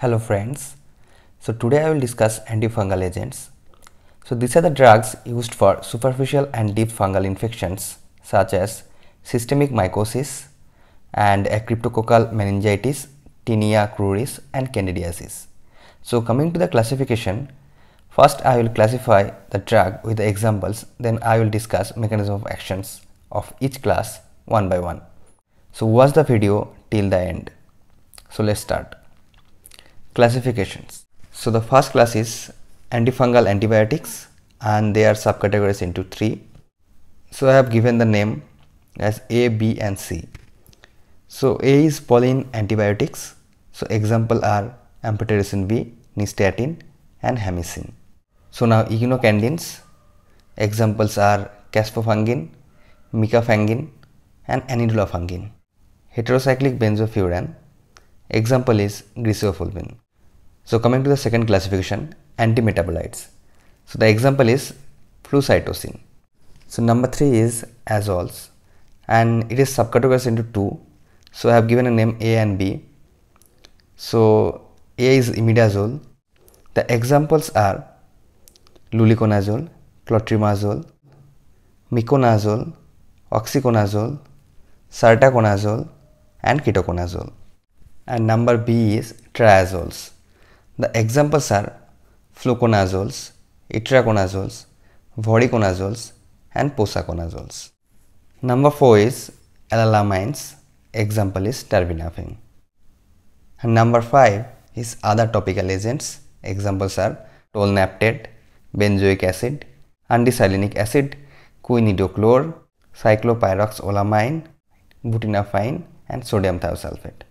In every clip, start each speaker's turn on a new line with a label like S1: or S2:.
S1: Hello friends. So today I will discuss antifungal agents. So these are the drugs used for superficial and deep fungal infections such as systemic mycosis and cryptococcal meningitis, tinea cruris and candidiasis. So coming to the classification, first I will classify the drug with the examples then I will discuss mechanism of actions of each class one by one. So watch the video till the end. So let's start. Classifications. So the first class is antifungal antibiotics and they are subcategories into three. So I have given the name as A, B and C. So A is polyene antibiotics. So example are amphotericin B, nystatin and hemicin. So now echinocandins. Examples are caspofungin, micafungin and anidulafungin. Heterocyclic benzofuran Example is griseofulvin. So coming to the second classification, antimetabolites. So the example is flucytosine. So number three is azoles and it is subcategorized into two. So I have given a name A and B. So A is imidazole. The examples are luliconazole, clotrimazole, miconazole, oxyconazole, sartaconazole and ketoconazole and number B is triazoles. The examples are fluconazoles, itraconazoles, voriconazoles and posaconazoles. Number 4 is alalamines, example is terbinafine. And number 5 is other topical agents, examples are tolnaptet, benzoic acid, undicyclinic acid, quinidochlor, cyclopyroxolamine, butinafine and sodium thiosulfate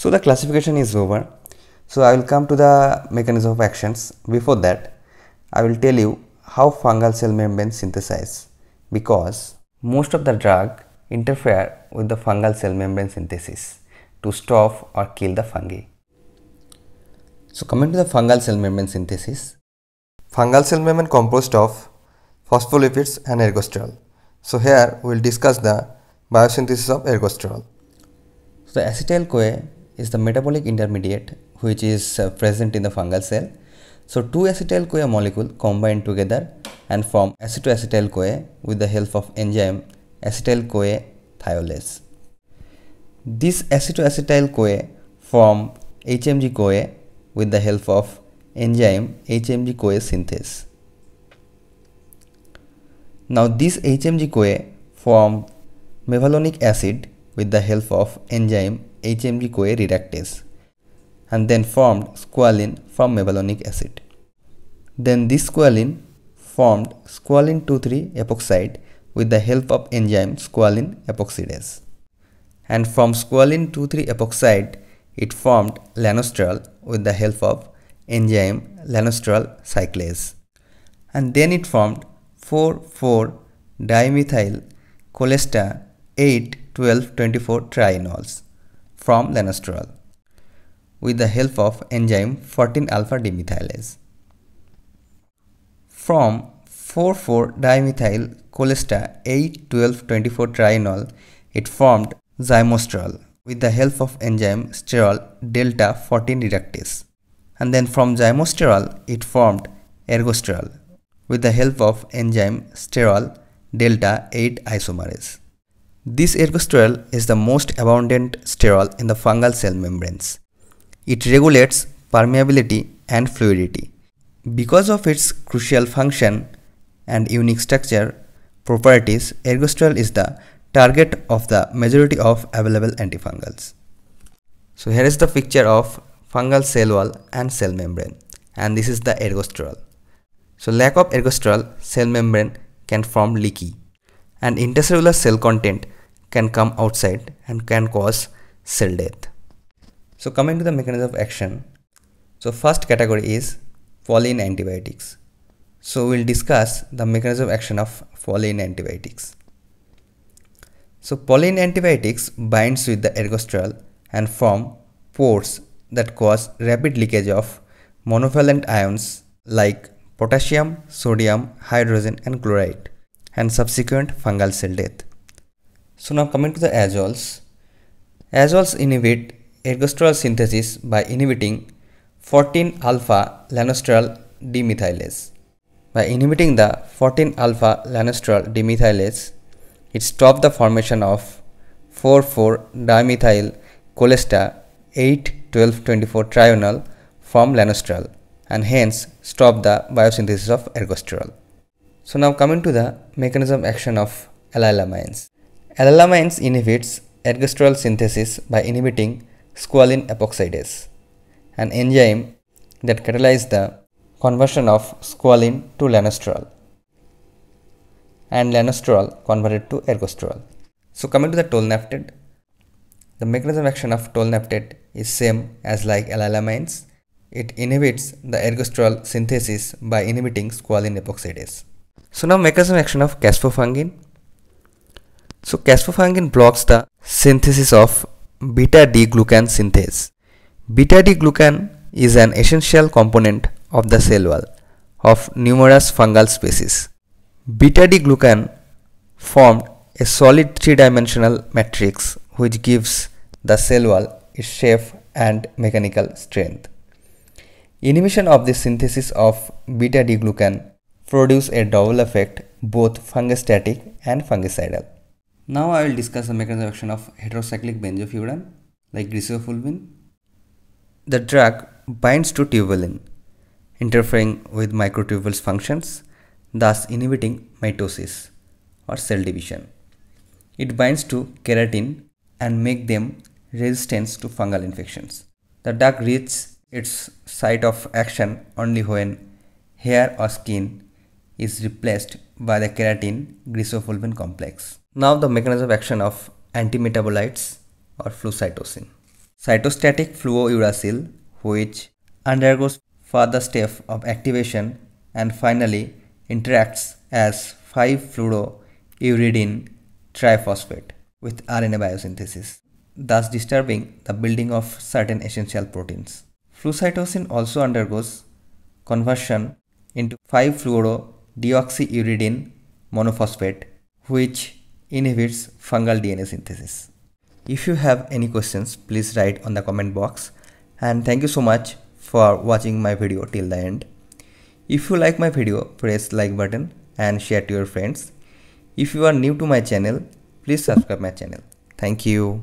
S1: so the classification is over so i will come to the mechanism of actions before that i will tell you how fungal cell membrane synthesize because most of the drug interfere with the fungal cell membrane synthesis to stop or kill the fungi. So coming to the fungal cell membrane synthesis, fungal cell membrane composed of phospholipids and ergosterol. So here we will discuss the biosynthesis of ergosterol. So the acetyl-CoA is the metabolic intermediate which is uh, present in the fungal cell. So two acetyl-CoA molecule combine together and form acetoacetyl-CoA with the help of enzyme acetyl-CoA thiolase. This acetoacetyl-CoA form HMG-CoA with the help of enzyme HMG-CoA synthase. Now this HMG-CoA form mevalonic acid with the help of enzyme HMG-CoA reductase and then formed squalene from mevalonic acid. Then this squalene formed squalene 2,3 epoxide with the help of enzyme squalene epoxidase. And from squalene 2,3 epoxide, it formed lanosterol with the help of enzyme lanosterol cyclase. And then it formed 4,4 dimethyl cholesterol 8 12 24 trienols from lanosterol with the help of enzyme 14 alpha dimethylase. From 4,4 dimethyl cholesterol 8 12 24 trienol, it formed zymosterol with the help of enzyme sterol delta 14 reductase. And then from zymosterol, it formed ergosterol with the help of enzyme sterol delta 8 isomerase. This ergosterol is the most abundant sterol in the fungal cell membranes. It regulates permeability and fluidity. Because of its crucial function and unique structure properties, ergosterol is the target of the majority of available antifungals. So here is the picture of fungal cell wall and cell membrane and this is the ergosterol. So lack of ergosterol cell membrane can form leaky and intercellular cell content can come outside and can cause cell death. So coming to the mechanism of action. So first category is foline antibiotics. So we'll discuss the mechanism of action of foline antibiotics. So pollen antibiotics binds with the ergosterol and form pores that cause rapid leakage of monovalent ions like potassium, sodium, hydrogen and chloride and subsequent fungal cell death. So now coming to the azoles. Azoles inhibit ergosterol synthesis by inhibiting 14 alpha lanosterol demethylase. By inhibiting the 14 alpha lanosterol demethylase, it stops the formation of 4 4 dimethyl cholesterol 8 12 24 trional from lanosterol and hence stop the biosynthesis of ergosterol. So now coming to the mechanism action of allylamines. Alalamines inhibits ergosterol synthesis by inhibiting squalene epoxidase, an enzyme that catalyzes the conversion of squalene to lanosterol and lanosterol converted to ergosterol. So coming to the tolneptide, the mechanism of action of tolneptide is same as like allylamines. It inhibits the ergosterol synthesis by inhibiting squalene epoxidase. So now mechanism of action of caspofungin. So caspofungin blocks the synthesis of beta-D-glucan synthase. Beta-D-glucan is an essential component of the cell wall of numerous fungal species. Beta-D-glucan formed a solid three-dimensional matrix which gives the cell wall its shape and mechanical strength. Inhibition of the synthesis of beta-D-glucan produce a double effect both fungistatic and fungicidal. Now I will discuss the mechanism of action of heterocyclic benzofuran like grisofulvin. The drug binds to tubulin, interfering with microtubule's functions, thus inhibiting mitosis or cell division. It binds to keratin and make them resistant to fungal infections. The drug reaches its site of action only when hair or skin is replaced by the keratin grisofulvin complex. Now the mechanism of action of antimetabolites or flucytosine. Cytostatic uracil, which undergoes further step of activation and finally interacts as 5-fluorouridine triphosphate with RNA biosynthesis, thus disturbing the building of certain essential proteins. Flucytosine also undergoes conversion into 5-fluoro deoxyuridine monophosphate which inhibits fungal DNA synthesis. If you have any questions, please write on the comment box and thank you so much for watching my video till the end. If you like my video, press like button and share to your friends. If you are new to my channel, please subscribe my channel. Thank you.